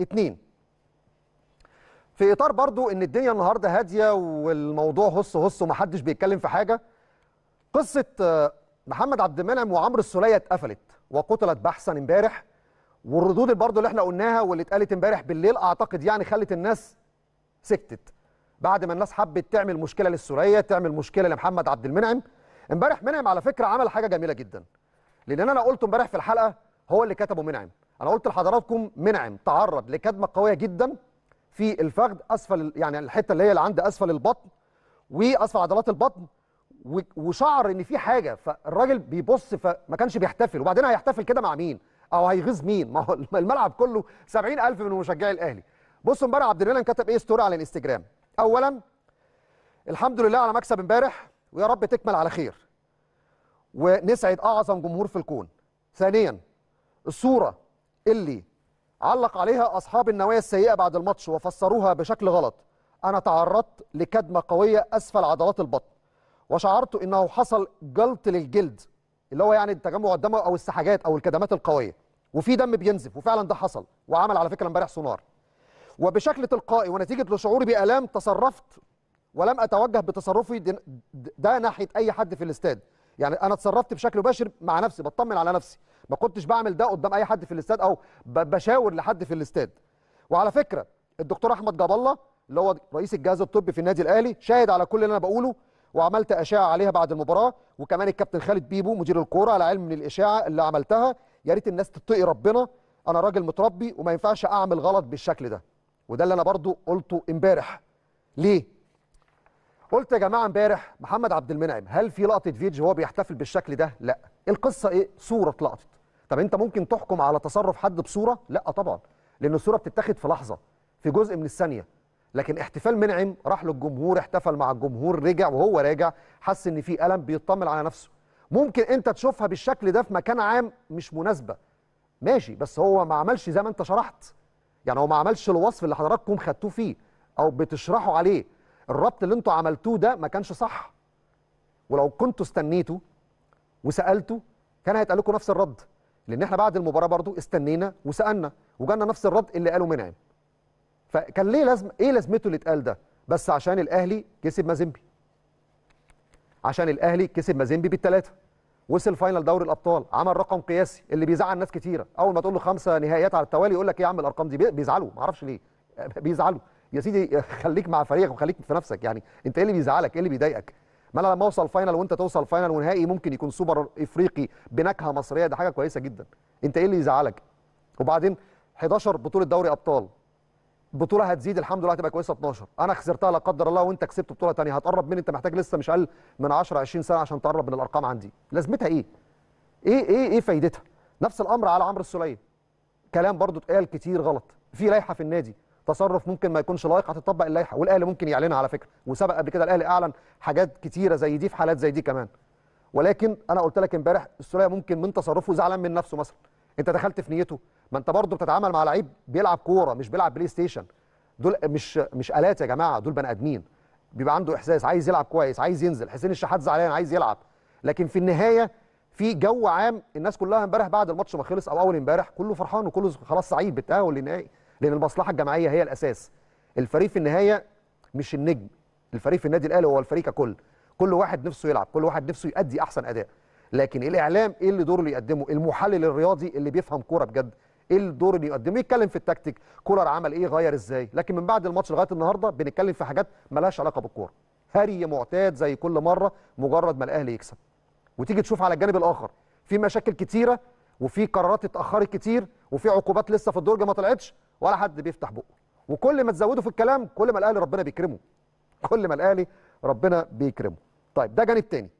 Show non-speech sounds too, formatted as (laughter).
اتنين في اطار برضو ان الدنيا النهارده هاديه والموضوع هص هص ومحدش بيتكلم في حاجه قصه آه، محمد عبد المنعم وعمرو السوليه اتقفلت وقتلت بحثا امبارح والردود برضو اللي احنا قلناها واللي اتقالت امبارح بالليل اعتقد يعني خلت الناس سكتت بعد ما الناس حبت تعمل مشكله للسوليه تعمل مشكله لمحمد عبد المنعم امبارح منعم على فكره عمل حاجه جميله جدا لان انا قلت امبارح في الحلقه هو اللي كتبه منعم انا قلت لحضراتكم منعم تعرض لكدمه قويه جدا في الفخذ اسفل يعني الحته اللي هي اللي عند اسفل البطن واسفل عضلات البطن وشعر ان في حاجه فالراجل بيبص فما كانش بيحتفل وبعدين هيحتفل كده مع مين او هيغيظ مين ما هو الملعب كله 70000 من مشجعي الاهلي بصوا امبارح عبد المنعم كتب ايه ستوري على الانستجرام اولا الحمد لله على مكسب امبارح ويا رب تكمل على خير ونسعد اعظم جمهور في الكون ثانيا الصوره اللي علق عليها أصحاب النوايا السيئة بعد الماتش وفسروها بشكل غلط أنا تعرضت لكدمة قوية أسفل عضلات البطن وشعرت أنه حصل جلط للجلد اللي هو يعني التجمع الدموي أو السحاجات أو الكدمات القوية وفي دم بينزف وفعلا ده حصل وعمل على فكرة امبارح سونار وبشكل تلقائي ونتيجة لشعوري بآلام تصرفت ولم أتوجه بتصرفي ده ناحية أي حد في الاستاد يعني أنا تصرفت بشكل مباشر مع نفسي بطمن على نفسي ما كنتش بعمل ده قدام اي حد في الاستاد او بشاور لحد في الاستاد وعلى فكره الدكتور احمد جاب الله اللي هو رئيس الجهاز الطبي في النادي الاهلي شاهد على كل اللي انا بقوله وعملت اشعه عليها بعد المباراه وكمان الكابتن خالد بيبو مدير الكوره على علم من الاشاعه اللي عملتها يا ريت الناس تتقي ربنا انا راجل متربي وما ينفعش اعمل غلط بالشكل ده وده اللي انا برضو قلته امبارح ليه قلت يا جماعه امبارح محمد عبد المنعم هل في لقطه فيديو وهو بيحتفل بالشكل ده لا القصه ايه صوره اتلقطت طب انت ممكن تحكم على تصرف حد بصوره لا طبعا لان الصوره بتتاخد في لحظه في جزء من الثانيه لكن احتفال منعم راح للجمهور احتفل مع الجمهور رجع وهو راجع حس ان في الم بيطمن على نفسه ممكن انت تشوفها بالشكل ده في مكان عام مش مناسبه ماشي بس هو ما عملش زي ما انت شرحت يعني هو ما عملش الوصف اللي حضراتكم خدتوه فيه او بتشرحوا عليه الربط اللي انتوا عملتوه ده ما كانش صح ولو كنتوا استنيتوا وسالتوا كان هيتقال لكم نفس الرد لان احنا بعد المباراه برضو استنينا وسالنا وجالنا نفس الرد اللي قاله منعم فكان ليه لازم ايه لازمته اللي اتقال ده بس عشان الاهلي كسب مازيمبي عشان الاهلي كسب مازيمبي بالثلاثه وصل فاينل دوري الابطال عمل رقم قياسي اللي بيزعل ناس كتيره اول ما تقول له خمسه نهائيات على التوالي يقول لك ايه يا عم الارقام دي بيزعلوا ما اعرفش ليه (laughs) بيزعلوا يا سيدي خليك مع فريقك وخليك في نفسك يعني انت ايه اللي بيزعلك ايه اللي بيضايقك ما انا لما اوصل فاينل وانت توصل فاينل ونهائي ممكن يكون سوبر افريقي بنكهه مصريه ده حاجه كويسه جدا انت ايه اللي يزعلك وبعدين 11 بطوله دوري ابطال بطوله هتزيد الحمد لله هتبقى كويسه 12 انا خسرتها لا قدر الله وانت كسبت بطوله ثانيه هتقرب من انت محتاج لسه مش اقل من 10 20 سنه عشان تقرب من الارقام عندي لازمتها ايه ايه ايه ايه فايدتها نفس الامر على عمرو السوليه كلام برضو اتقال كتير غلط في لائحه في النادي تصرف ممكن ما يكونش لائق هتطبق اللائحه والاهلي ممكن يعلنها على فكره وسبق قبل كده الاهلي اعلن حاجات كتيره زي دي في حالات زي دي كمان ولكن انا قلت لك امبارح السوليه ممكن من تصرفه زعلان من نفسه مثلا انت دخلت في نيته ما انت برضه بتتعامل مع لعيب بيلعب كوره مش بيلعب بلاي ستيشن دول مش مش الات يا جماعه دول بني ادمين بيبقى عنده احساس عايز يلعب كويس عايز ينزل حسين الشحات زعلان عايز يلعب لكن في النهايه في جو عام الناس كلها امبارح بعد الماتش ما خلص او اول امبارح كله فرحان وكله خلاص سعيد بالتاهل للنهائي لان المصلحه الجماعيه هي الاساس الفريق في النهايه مش النجم الفريق في النادي الاهلي هو الفريق ككل كل واحد نفسه يلعب كل واحد نفسه يؤدي احسن اداء لكن الاعلام ايه اللي دوره اللي يقدمه المحلل الرياضي اللي بيفهم كوره بجد ايه الدور اللي يقدمه يتكلم في التكتيك كولر عمل ايه غير ازاي لكن من بعد الماتش لغايه النهارده بنتكلم في حاجات مالهاش علاقه بالكوره هري معتاد زي كل مره مجرد ما الاهلي يكسب وتيجي تشوف على الجانب الاخر في مشاكل كتيره وفي قرارات اتاخرت كتير وفي عقوبات لسه في الدرجه ما طلعتش ولا حد بيفتح بقه وكل ما تزودوا في الكلام كل ما الاهلي ربنا بيكرمه كل ما الاهلي ربنا بيكرمه طيب ده جانب تاني